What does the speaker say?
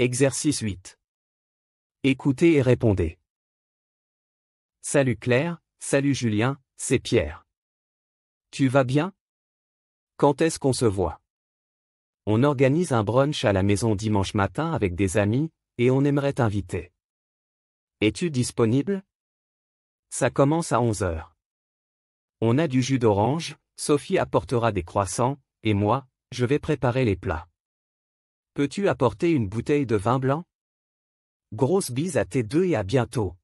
Exercice 8. Écoutez et répondez. Salut Claire, salut Julien, c'est Pierre. Tu vas bien Quand est-ce qu'on se voit On organise un brunch à la maison dimanche matin avec des amis, et on aimerait t'inviter. Es-tu disponible Ça commence à 11h. On a du jus d'orange, Sophie apportera des croissants, et moi, je vais préparer les plats. Peux-tu apporter une bouteille de vin blanc Grosse bise à tes deux et à bientôt.